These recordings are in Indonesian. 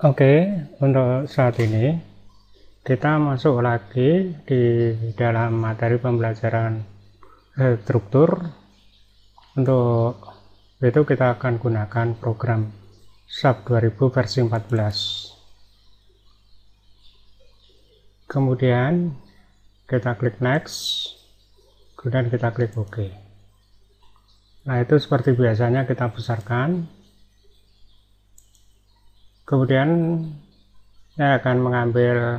Oke, untuk saat ini kita masuk lagi di dalam materi pembelajaran eh, struktur. Untuk itu kita akan gunakan program SAP 2000 versi 14. Kemudian kita klik next, kemudian kita klik OK. Nah, itu seperti biasanya kita besarkan kemudian saya akan mengambil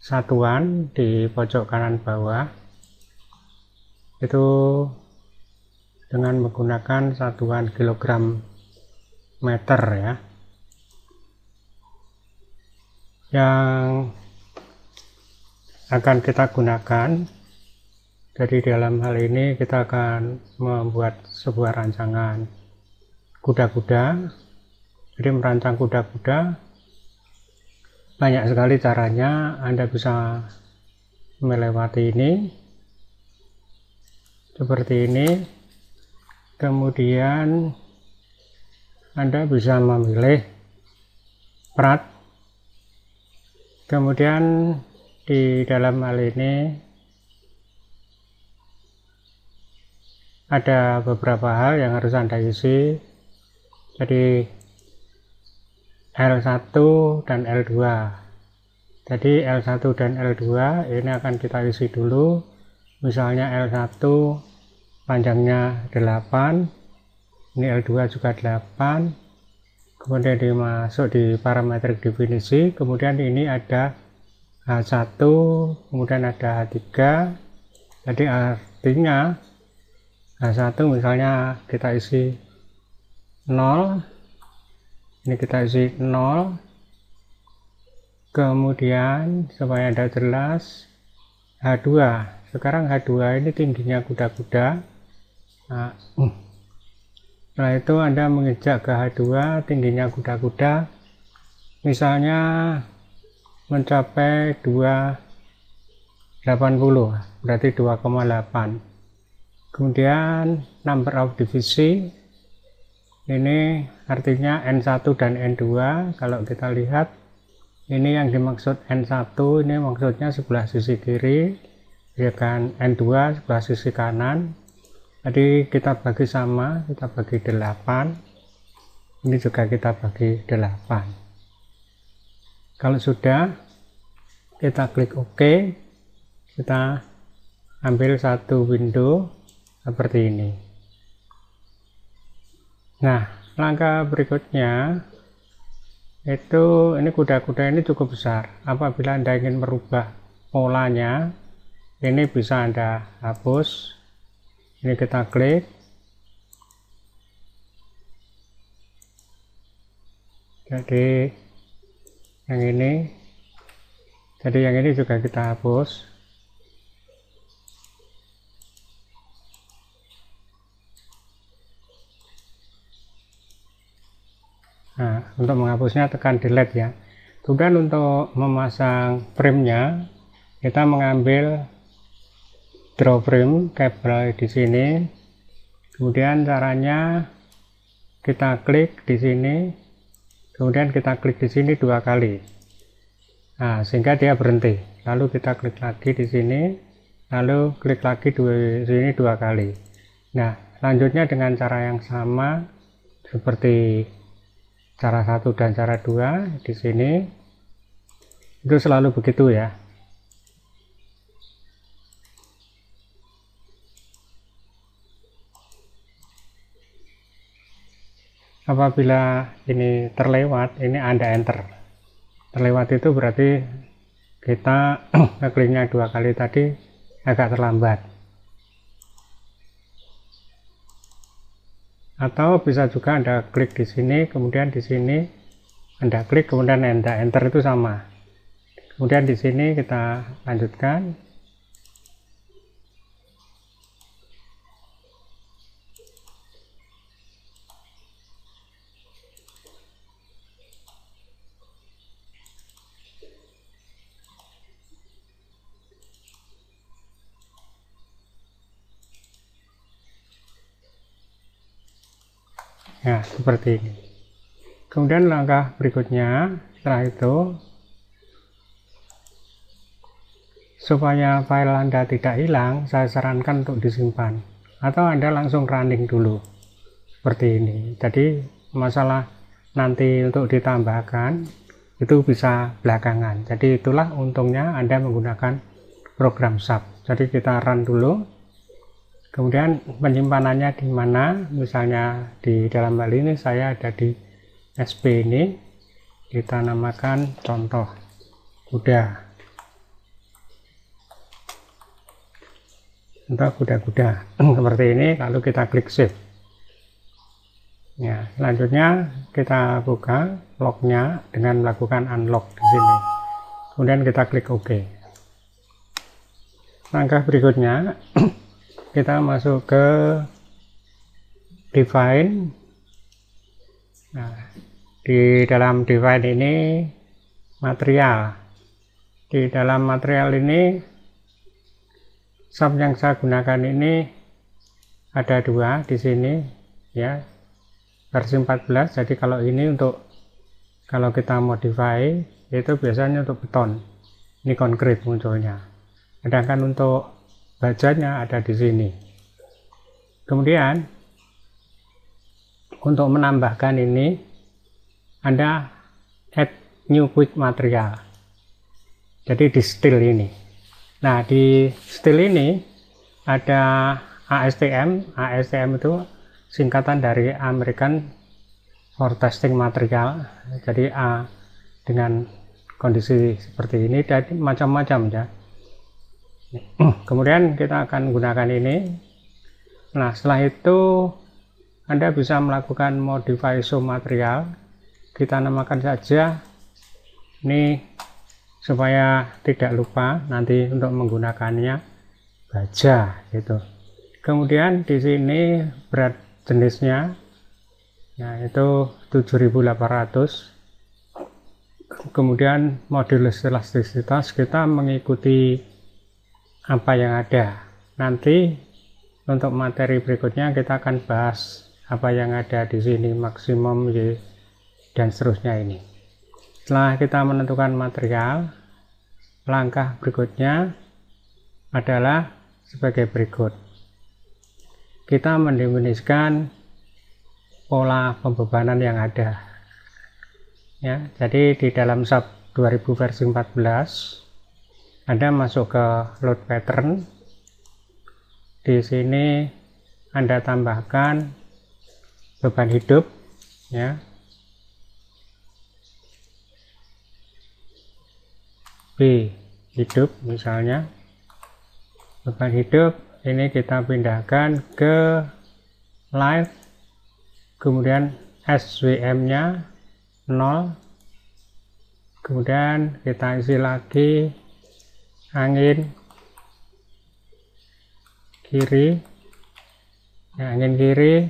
satuan di pojok kanan bawah itu dengan menggunakan satuan kilogram meter ya yang akan kita gunakan jadi dalam hal ini kita akan membuat sebuah rancangan kuda-kuda jadi merancang kuda-kuda banyak sekali caranya. Anda bisa melewati ini seperti ini. Kemudian Anda bisa memilih perat. Kemudian di dalam hal ini ada beberapa hal yang harus Anda isi. Jadi L1 dan L2 jadi L1 dan L2 ini akan kita isi dulu misalnya L1 panjangnya 8 ini L2 juga 8 kemudian dimasuk di parameter definisi kemudian ini ada H1 kemudian ada H3 jadi artinya H1 misalnya kita isi 0 ini kita isi 0 kemudian supaya ada jelas H2 sekarang H2 ini tingginya kuda-kuda nah, setelah itu Anda mengejak ke H2 tingginya kuda-kuda misalnya mencapai 280 berarti 2,8 kemudian number of divisi ini artinya N1 dan N2 kalau kita lihat ini yang dimaksud N1 ini maksudnya sebelah sisi kiri ya kan N2 sebelah sisi kanan jadi kita bagi sama kita bagi 8 ini juga kita bagi 8 kalau sudah kita klik OK kita ambil satu window seperti ini nah langkah berikutnya itu ini kuda-kuda ini cukup besar apabila anda ingin merubah polanya ini bisa anda hapus ini kita klik jadi yang ini jadi yang ini juga kita hapus Nah, untuk menghapusnya tekan delete ya. Kemudian untuk memasang frame nya kita mengambil draw frame kabel di sini. Kemudian caranya kita klik di sini, kemudian kita klik di sini dua kali. Nah, sehingga dia berhenti. Lalu kita klik lagi di sini, lalu klik lagi di sini dua kali. Nah, lanjutnya dengan cara yang sama seperti cara satu dan cara dua di sini itu selalu begitu ya apabila ini terlewat ini anda enter terlewat itu berarti kita ngekliknya dua kali tadi agak terlambat atau bisa juga Anda klik di sini, kemudian di sini Anda klik, kemudian Anda enter itu sama. Kemudian di sini kita lanjutkan. ya seperti ini kemudian langkah berikutnya setelah itu supaya file Anda tidak hilang, saya sarankan untuk disimpan. Atau Anda langsung running dulu. Seperti ini. Jadi masalah nanti untuk ditambahkan itu bisa belakangan. Jadi itulah untungnya Anda menggunakan program sub. Jadi kita run dulu. Kemudian penyimpanannya di mana? Misalnya di dalam hal ini saya ada di SP ini. Kita namakan contoh. Kuda. Contoh kuda-kuda. Seperti ini lalu kita klik save. Ya, selanjutnya kita buka lognya dengan melakukan unlock di sini. Kemudian kita klik OK. Langkah berikutnya kita masuk ke define nah, di dalam define ini material di dalam material ini sub yang saya gunakan ini ada dua di sini ya versi 14 jadi kalau ini untuk kalau kita modify itu biasanya untuk beton ini konkret munculnya sedangkan untuk bacanya ada di sini. Kemudian untuk menambahkan ini Anda add new quick material. Jadi di steel ini. Nah, di steel ini ada ASTM. ASTM itu singkatan dari American for Testing Material. Jadi A dengan kondisi seperti ini dan macam-macam ya kemudian kita akan gunakan ini nah setelah itu anda bisa melakukan modify show material kita namakan saja ini supaya tidak lupa nanti untuk menggunakannya baja gitu kemudian di sini berat jenisnya nah itu 7800 kemudian modulus elastisitas kita mengikuti apa yang ada. Nanti untuk materi berikutnya kita akan bahas apa yang ada di sini maksimum Y dan seterusnya ini. Setelah kita menentukan material, langkah berikutnya adalah sebagai berikut. Kita mendefinisikan pola pembebanan yang ada. Ya, jadi di dalam sub 2000 versi 14 anda masuk ke load pattern. Di sini Anda tambahkan beban hidup ya. B hidup misalnya. Beban hidup ini kita pindahkan ke live kemudian SWM-nya 0 kemudian kita isi lagi angin kiri ya, angin kiri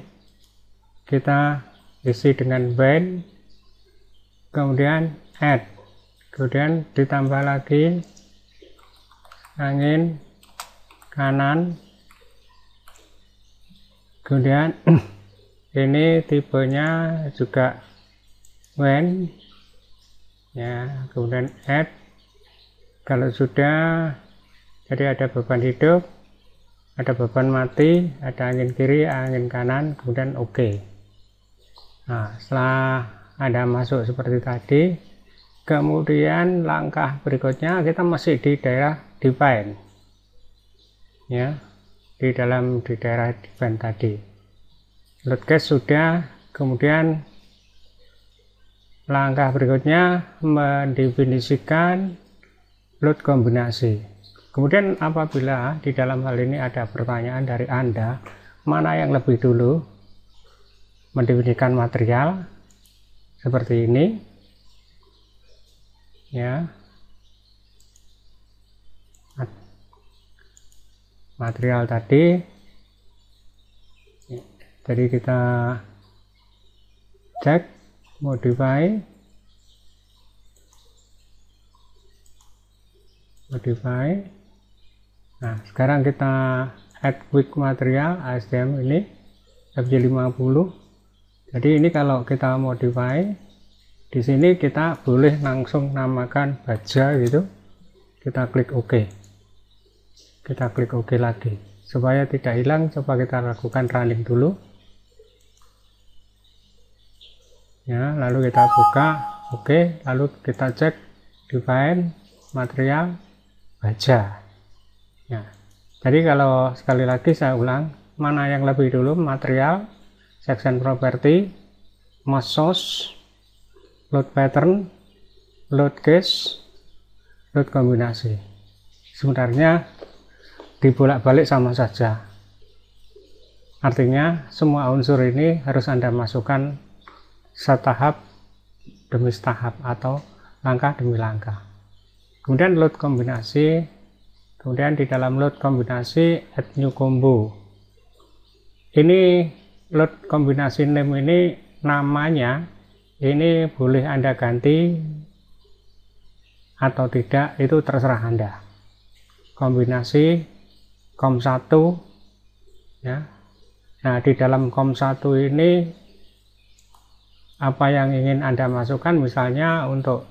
kita isi dengan band kemudian add kemudian ditambah lagi angin kanan kemudian ini tipenya juga when ya kemudian add kalau sudah jadi ada beban hidup ada beban mati ada angin kiri angin kanan kemudian oke okay. nah setelah ada masuk seperti tadi kemudian langkah berikutnya kita masih di daerah define ya di dalam di daerah define tadi load case sudah kemudian langkah berikutnya mendefinisikan load kombinasi. Kemudian apabila di dalam hal ini ada pertanyaan dari Anda, mana yang lebih dulu mendefinisikan material seperti ini ya material tadi jadi kita cek modify modify nah sekarang kita add quick material ASDM ini FJ50 jadi ini kalau kita modify di sini kita boleh langsung namakan baja gitu kita klik OK kita klik OK lagi supaya tidak hilang coba kita lakukan running dulu ya lalu kita buka oke lalu kita cek define material baja. Ya. Jadi kalau sekali lagi saya ulang, mana yang lebih dulu material, section property, mass source, load pattern, load case, load kombinasi. Sebenarnya dibolak-balik sama saja. Artinya semua unsur ini harus Anda masukkan setahap demi setahap atau langkah demi langkah kemudian load kombinasi kemudian di dalam load kombinasi add new combo ini load kombinasi name ini namanya ini boleh anda ganti atau tidak itu terserah anda kombinasi com1 ya nah di dalam com1 ini apa yang ingin anda masukkan misalnya untuk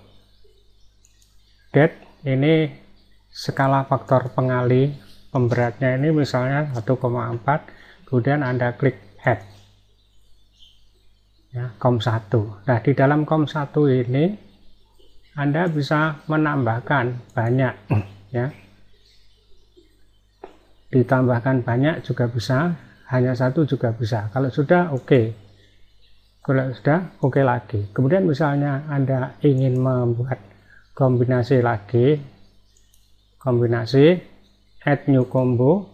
date ini skala faktor pengali pemberatnya ini misalnya 1,4 kemudian Anda klik add ya, com 1 nah di dalam com 1 ini Anda bisa menambahkan banyak ya ditambahkan banyak juga bisa hanya satu juga bisa kalau sudah oke okay. kalau sudah oke okay lagi kemudian misalnya Anda ingin membuat kombinasi lagi kombinasi add new combo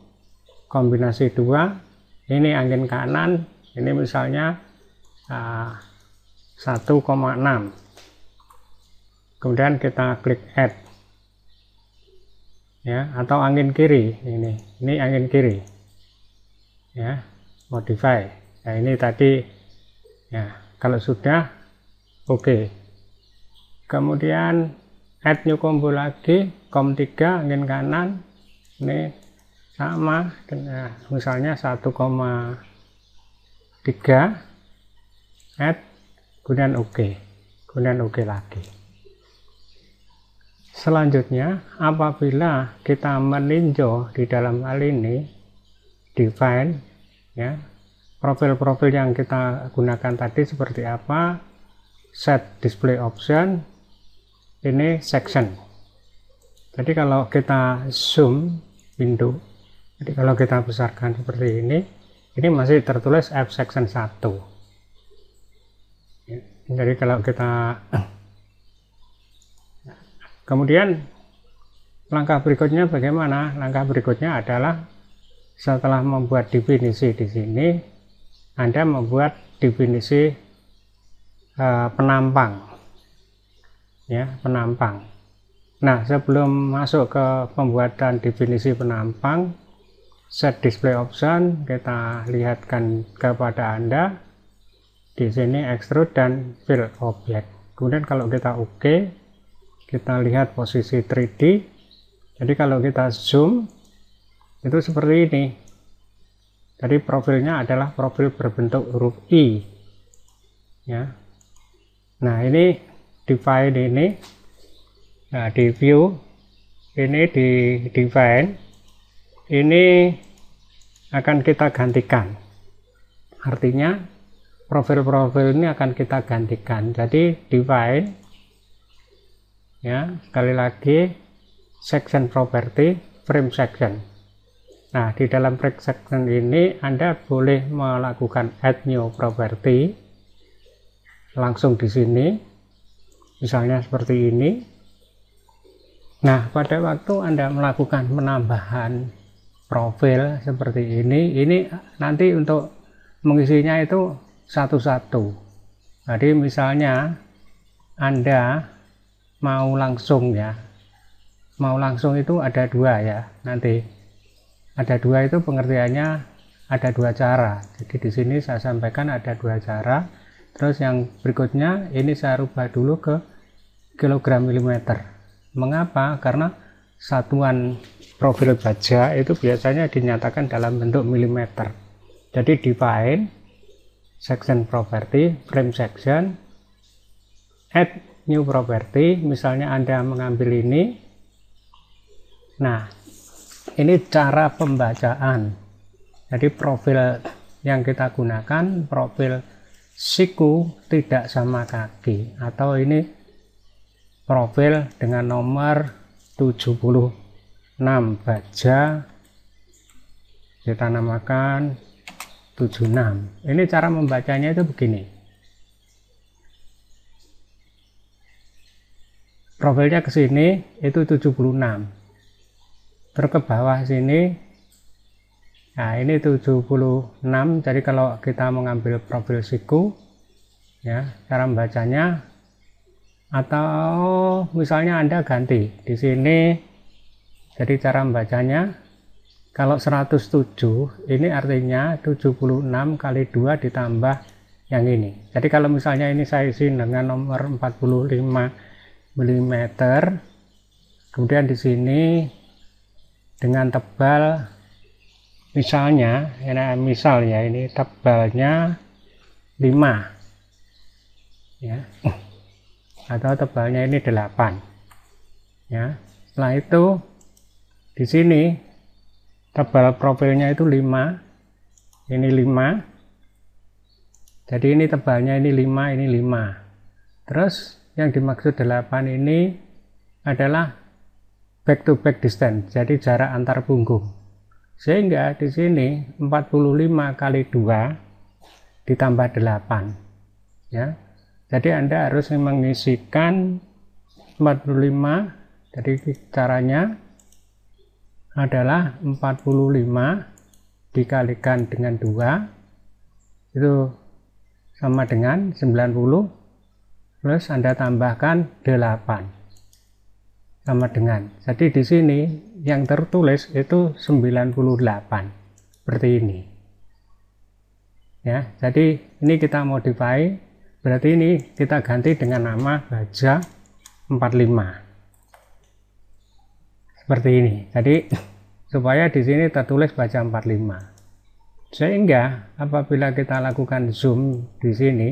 kombinasi dua ini angin kanan ini misalnya uh, ah, 1,6 kemudian kita klik add ya atau angin kiri ini ini angin kiri ya modify nah ini tadi ya kalau sudah oke okay. kemudian add new combo lagi com 3 angin kanan ini sama nah, misalnya 1,3 add kemudian OK. kemudian OK lagi selanjutnya apabila kita meninjau di dalam hal ini define ya profil-profil yang kita gunakan tadi seperti apa set display option ini section jadi kalau kita zoom window jadi kalau kita besarkan seperti ini ini masih tertulis F section 1 ya, jadi kalau kita kemudian langkah berikutnya bagaimana langkah berikutnya adalah setelah membuat definisi di sini Anda membuat definisi eh, penampang ya penampang nah sebelum masuk ke pembuatan definisi penampang set display option kita lihatkan kepada anda di sini extrude dan fill object kemudian kalau kita ok kita lihat posisi 3D jadi kalau kita zoom itu seperti ini jadi profilnya adalah profil berbentuk huruf I ya Nah ini define ini nah di view ini di define ini akan kita gantikan artinya profil-profil ini akan kita gantikan jadi define ya sekali lagi section property frame section Nah, di dalam frame section ini Anda boleh melakukan add new property langsung di sini misalnya seperti ini nah pada waktu anda melakukan penambahan profil seperti ini ini nanti untuk mengisinya itu satu-satu jadi misalnya anda mau langsung ya mau langsung itu ada dua ya nanti ada dua itu pengertiannya ada dua cara jadi di sini saya sampaikan ada dua cara terus yang berikutnya ini saya rubah dulu ke kilogram milimeter mengapa karena satuan profil baja itu biasanya dinyatakan dalam bentuk milimeter jadi define section property frame section add new property misalnya anda mengambil ini nah ini cara pembacaan jadi profil yang kita gunakan profil siku tidak sama kaki atau ini profil dengan nomor 76 baja kita namakan 76 ini cara membacanya itu begini profilnya ke sini itu 76 terus ke bawah sini Nah, ini 76. Jadi kalau kita mengambil profil siku ya, cara membacanya atau misalnya Anda ganti di sini jadi cara membacanya kalau 107 ini artinya 76 kali 2 ditambah yang ini jadi kalau misalnya ini saya isi dengan nomor 45 mm kemudian di sini dengan tebal Ya, nah, misalnya ini misal ya ini tebalnya 5 ya atau tebalnya ini 8 ya setelah itu di sini tebal profilnya itu 5 ini 5 jadi ini tebalnya ini 5 ini 5 terus yang dimaksud 8 ini adalah back to back distance jadi jarak antar punggung sehingga di sini 45 kali 2 ditambah 8. Ya. Jadi Anda harus mengisikan 45. Jadi caranya adalah 45 dikalikan dengan 2 itu sama dengan 90 plus Anda tambahkan 8 sama dengan. Jadi di sini yang tertulis itu 98 seperti ini ya jadi ini kita modify berarti ini kita ganti dengan nama baja 45 seperti ini jadi supaya di sini tertulis baja 45 sehingga apabila kita lakukan zoom di sini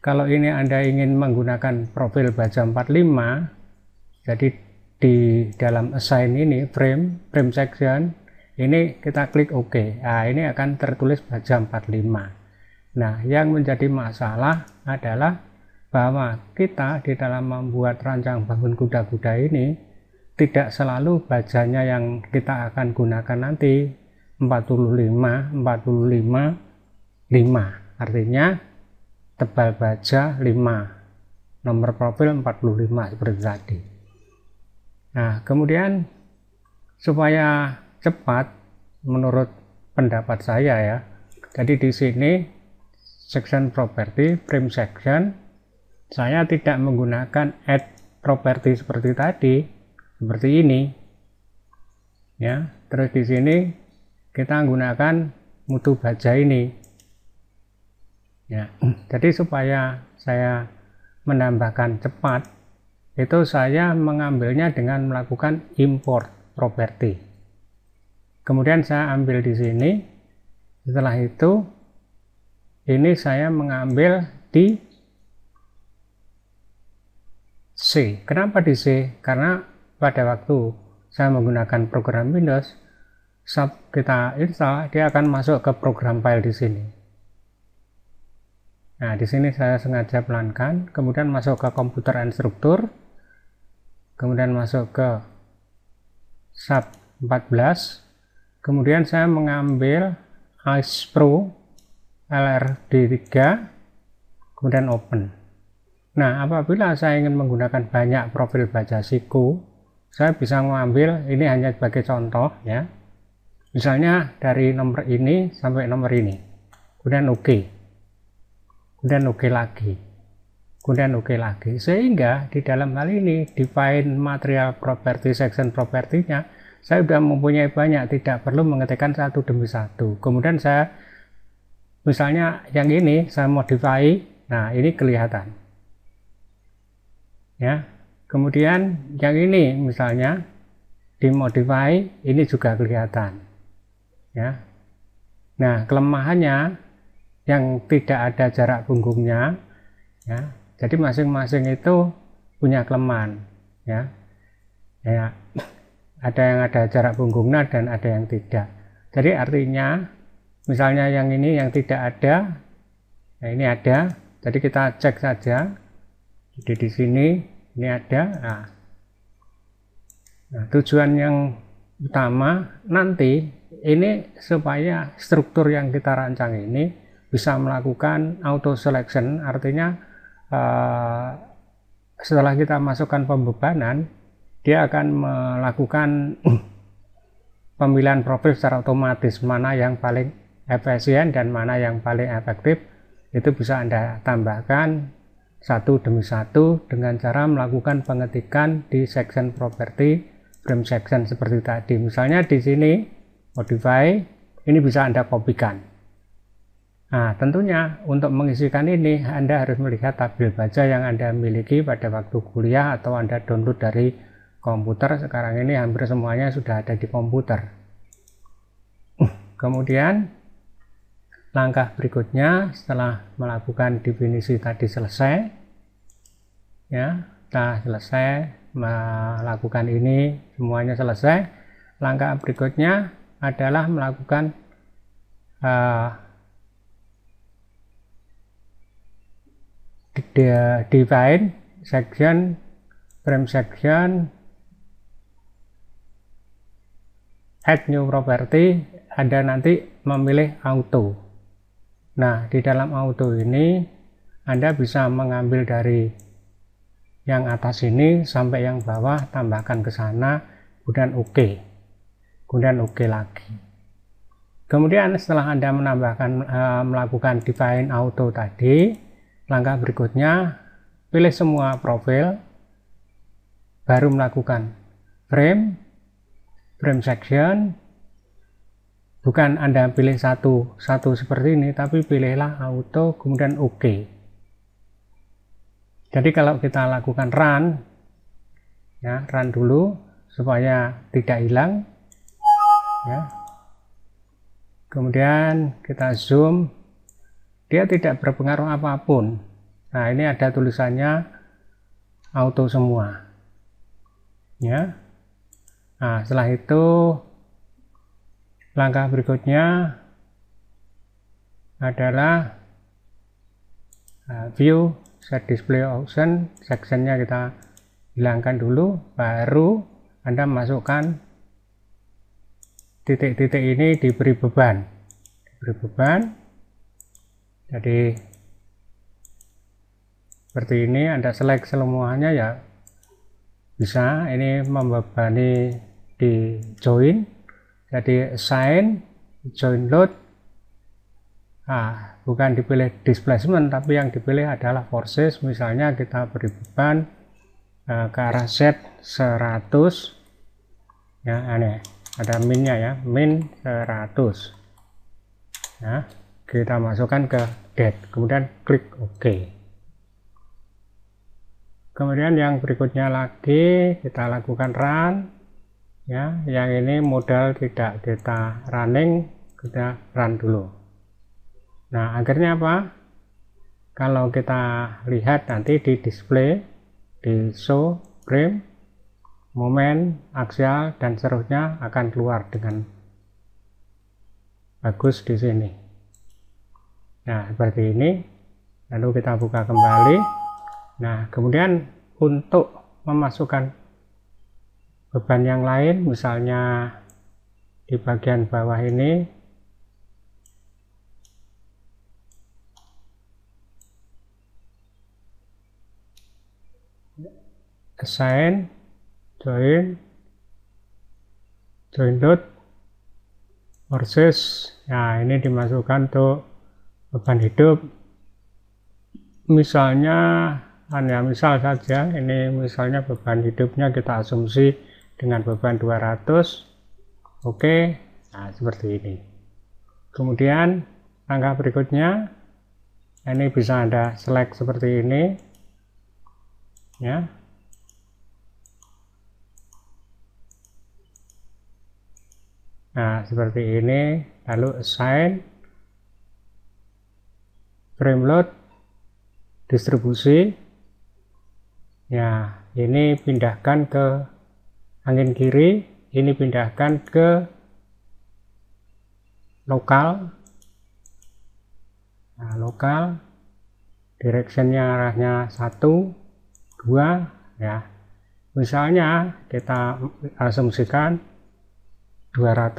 kalau ini Anda ingin menggunakan profil baja 45 jadi di dalam assign ini frame frame section ini kita klik OK nah ini akan tertulis baja 45 nah yang menjadi masalah adalah bahwa kita di dalam membuat rancang bangun kuda-kuda ini tidak selalu bajanya yang kita akan gunakan nanti 45 45 5 artinya tebal baja 5 nomor profil 45 seperti tadi Nah, kemudian supaya cepat menurut pendapat saya ya. Jadi di sini section property, frame section, saya tidak menggunakan add property seperti tadi, seperti ini. Ya, terus di sini kita gunakan mutu baja ini. Ya, jadi supaya saya menambahkan cepat itu saya mengambilnya dengan melakukan import property kemudian saya ambil di sini setelah itu ini saya mengambil di C kenapa di C karena pada waktu saya menggunakan program Windows sub kita install dia akan masuk ke program file di sini nah di sini saya sengaja pelankan kemudian masuk ke komputer instruktur, struktur kemudian masuk ke sub 14 kemudian saya mengambil Ice Pro LRD3 kemudian open nah apabila saya ingin menggunakan banyak profil baja siku saya bisa mengambil ini hanya sebagai contoh ya misalnya dari nomor ini sampai nomor ini kemudian oke okay. kemudian oke okay lagi kemudian oke okay lagi sehingga di dalam hal ini define material property section propertinya saya sudah mempunyai banyak tidak perlu mengetikkan satu demi satu kemudian saya misalnya yang ini saya modify nah ini kelihatan ya kemudian yang ini misalnya dimodify ini juga kelihatan ya nah kelemahannya yang tidak ada jarak punggungnya ya jadi masing-masing itu punya kelemahan, ya. Ya, ada yang ada jarak punggungnya dan ada yang tidak. Jadi artinya, misalnya yang ini yang tidak ada, ya ini ada. Jadi kita cek saja. Jadi di sini ini ada. Nah, nah tujuan yang utama nanti ini supaya struktur yang kita rancang ini bisa melakukan auto selection artinya Eh, setelah kita masukkan pembebanan, dia akan melakukan pemilihan profil secara otomatis mana yang paling efisien dan mana yang paling efektif itu bisa Anda tambahkan satu demi satu dengan cara melakukan pengetikan di section property frame section seperti tadi misalnya di sini modify ini bisa Anda kopikan Nah, tentunya untuk mengisikan ini Anda harus melihat tabel baja yang Anda miliki pada waktu kuliah atau Anda download dari komputer. Sekarang ini hampir semuanya sudah ada di komputer. Kemudian langkah berikutnya setelah melakukan definisi tadi selesai ya, kita selesai melakukan ini semuanya selesai. Langkah berikutnya adalah melakukan uh, define section frame section add new property Ada nanti memilih auto nah di dalam auto ini Anda bisa mengambil dari yang atas ini sampai yang bawah tambahkan ke sana kemudian OK kemudian OK lagi kemudian setelah Anda menambahkan eh, melakukan define auto tadi Langkah berikutnya, pilih semua profil, baru melakukan frame, frame section, bukan Anda pilih satu, satu seperti ini, tapi pilihlah auto, kemudian OK. Jadi kalau kita lakukan run, ya run dulu supaya tidak hilang, ya. Kemudian kita zoom dia tidak berpengaruh apapun nah ini ada tulisannya auto semua ya nah setelah itu langkah berikutnya adalah eh, view set display option sectionnya kita hilangkan dulu baru anda masukkan titik-titik ini diberi beban diberi beban jadi seperti ini Anda select semuanya ya bisa ini membebani di join jadi assign join load nah, bukan dipilih displacement tapi yang dipilih adalah forces misalnya kita beri beban eh, ke arah Z 100 ya aneh ada minnya ya min 100 ya kita masukkan ke get kemudian klik OK kemudian yang berikutnya lagi kita lakukan run ya yang ini modal tidak kita running kita run dulu nah akhirnya apa kalau kita lihat nanti di display di show frame momen aksial dan seterusnya akan keluar dengan bagus di sini Nah, seperti ini. Lalu kita buka kembali. Nah, kemudian untuk memasukkan beban yang lain, misalnya di bagian bawah ini, assign, join, join load, versus, nah ini dimasukkan untuk beban hidup misalnya hanya misal saja ini misalnya beban hidupnya kita asumsi dengan beban 200 oke nah seperti ini kemudian langkah berikutnya ini bisa anda select seperti ini ya nah seperti ini lalu assign Frame Load distribusi ya ini pindahkan ke angin kiri ini pindahkan ke lokal nah, lokal directionnya arahnya satu dua ya misalnya kita asumsikan 200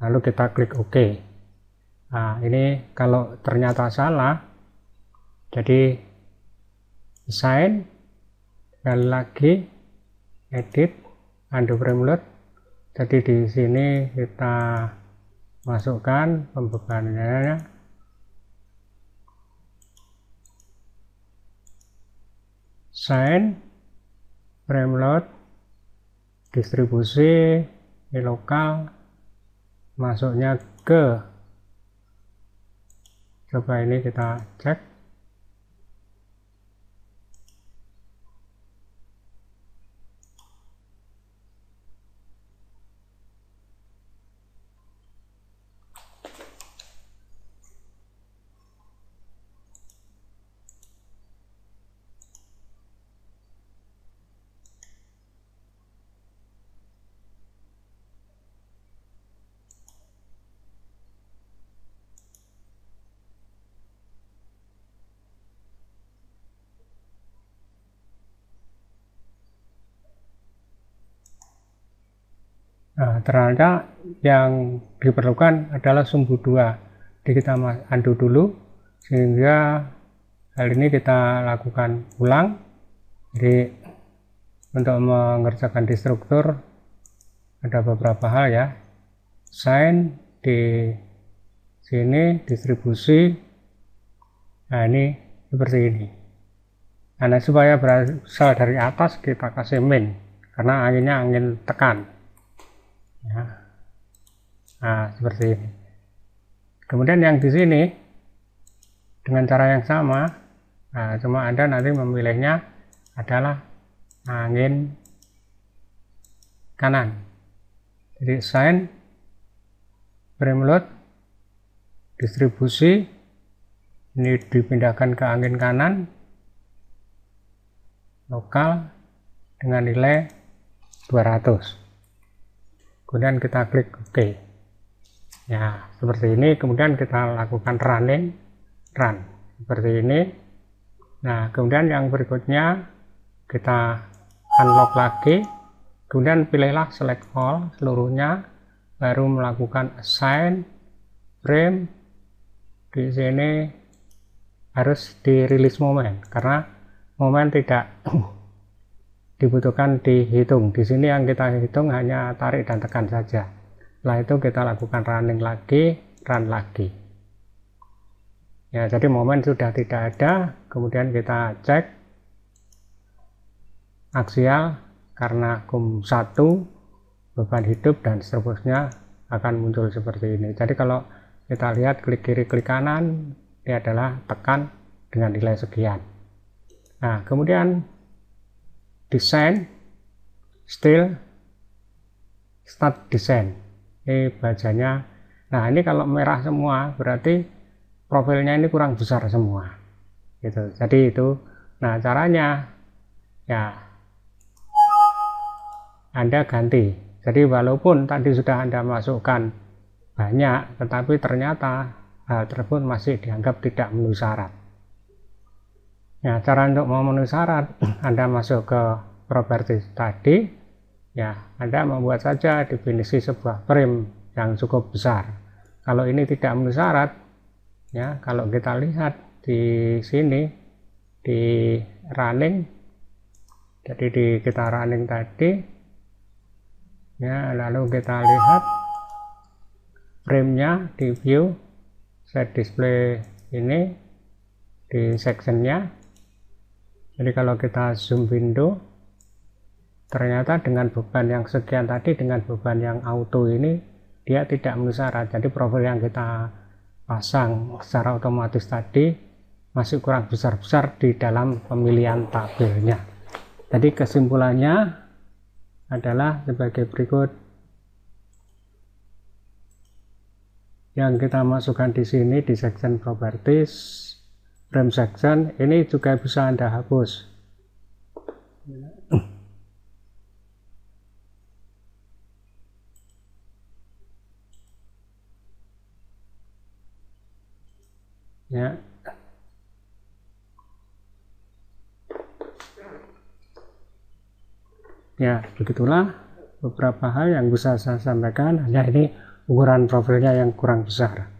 lalu kita klik OK Nah, ini kalau ternyata salah, jadi desain, dan lagi edit, undo framework. Jadi di sini kita masukkan pembebanannya sign frame load distribusi di lokal masuknya ke coba ini kita cek Nah, eh, ternyata yang diperlukan adalah sumbu dua. Jadi kita undo dulu, sehingga hal ini kita lakukan ulang. Jadi untuk mengerjakan struktur ada beberapa hal ya. Sign di sini distribusi. Nah ini seperti ini. Karena supaya berasal dari atas kita kasih min karena anginnya angin tekan ya. nah seperti ini kemudian yang di sini dengan cara yang sama nah, cuma anda nanti memilihnya adalah angin kanan jadi sign frame load distribusi ini dipindahkan ke angin kanan lokal dengan nilai 200 kemudian kita klik OK ya seperti ini kemudian kita lakukan running run seperti ini nah kemudian yang berikutnya kita unlock lagi kemudian pilihlah select all seluruhnya baru melakukan assign frame di sini harus dirilis moment karena moment tidak dibutuhkan dihitung. Di sini yang kita hitung hanya tarik dan tekan saja. Setelah itu kita lakukan running lagi, run lagi. Ya, jadi momen sudah tidak ada, kemudian kita cek aksial karena kum 1, beban hidup, dan seterusnya akan muncul seperti ini. Jadi kalau kita lihat klik kiri, klik kanan, ini adalah tekan dengan nilai sekian. Nah, kemudian desain still start desain, ini bajanya nah ini kalau merah semua berarti profilnya ini kurang besar semua gitu jadi itu nah caranya ya anda ganti jadi walaupun tadi sudah anda masukkan banyak tetapi ternyata hal tersebut masih dianggap tidak memenuhi syarat Ya, cara untuk memenuhi syarat Anda masuk ke properti tadi, ya Anda membuat saja definisi sebuah frame yang cukup besar. Kalau ini tidak memenuhi syarat, ya kalau kita lihat di sini di running, jadi di kita running tadi, ya lalu kita lihat frame nya di view set display ini di section-nya, jadi kalau kita zoom window ternyata dengan beban yang sekian tadi dengan beban yang auto ini dia tidak memenuhi jadi profil yang kita pasang secara otomatis tadi masih kurang besar-besar di dalam pemilihan tabelnya jadi kesimpulannya adalah sebagai berikut yang kita masukkan di sini di section properties rem section ini juga bisa Anda hapus. Ya. Ya, begitulah beberapa hal yang bisa saya sampaikan. Hanya ini ukuran profilnya yang kurang besar.